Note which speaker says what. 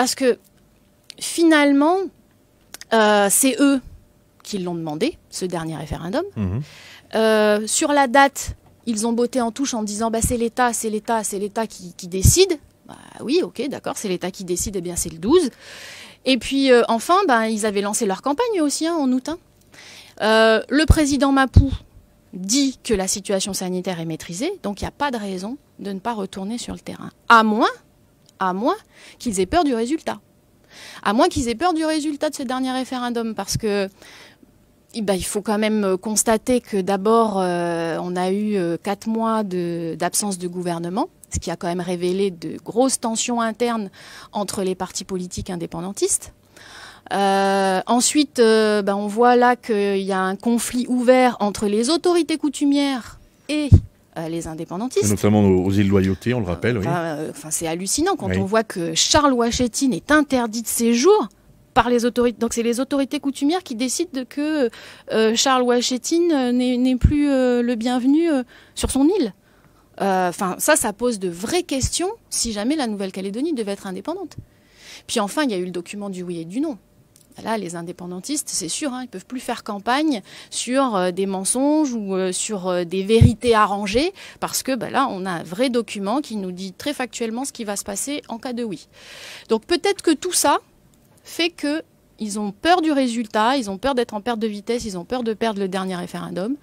Speaker 1: Parce que finalement, euh, c'est eux qui l'ont demandé, ce dernier référendum. Mhm. Euh, sur la date, ils ont botté en touche en disant bah, c'est l'État, c'est l'État, c'est l'État qui, décide. Bah, oui, ok, d'accord, c'est l'État qui décide, et eh bien c'est le 12. Et puis euh, enfin, bah, ils avaient lancé leur campagne aussi hein, en août. Hein. le président Mapou dit que la situation sanitaire est maîtrisée, donc il n'y a pas de raison de ne pas retourner sur le terrain. À moins à moins qu'ils aient peur du résultat. À moins qu'ils aient peur du résultat de ce dernier référendum, parce que eh ben, il faut quand même euh, constater que d'abord, euh, on a eu euh, quatre mois d'absence de, gouvernement, ce qui a quand même révélé de grosses tensions internes entre les partis politiques indépendantistes. ensuite, ben, on voit là qu'il y a un conflit ouvert entre les autorités coutumières et euh, les indépendantistes. Notamment
Speaker 2: aux îles Loyauté, on le rappelle. oui. enfin,
Speaker 1: euh, c'est hallucinant quand on voit que Charles Ouachetine est interdit de séjour par les autorités. Donc c'est les autorités coutumières qui décident que euh, Charles Ouachetine n'est plus le bienvenu sur son île. Enfin, ça, ça pose de vraies questions si jamais la Nouvelle-Calédonie devait être indépendante. Puis enfin, il y a eu le document du oui et du non. Là, les indépendantistes, c'est sûr, hein, ils ne peuvent plus faire campagne sur euh, des mensonges ou euh, sur euh, des vérités arrangées, parce que bah là, on a un vrai document qui nous dit très factuellement ce qui va se passer en cas de oui. Donc peut-être que tout ça fait qu'ils ont peur du résultat, ils ont peur d'être en perte de vitesse, ils ont peur de perdre le dernier référendum.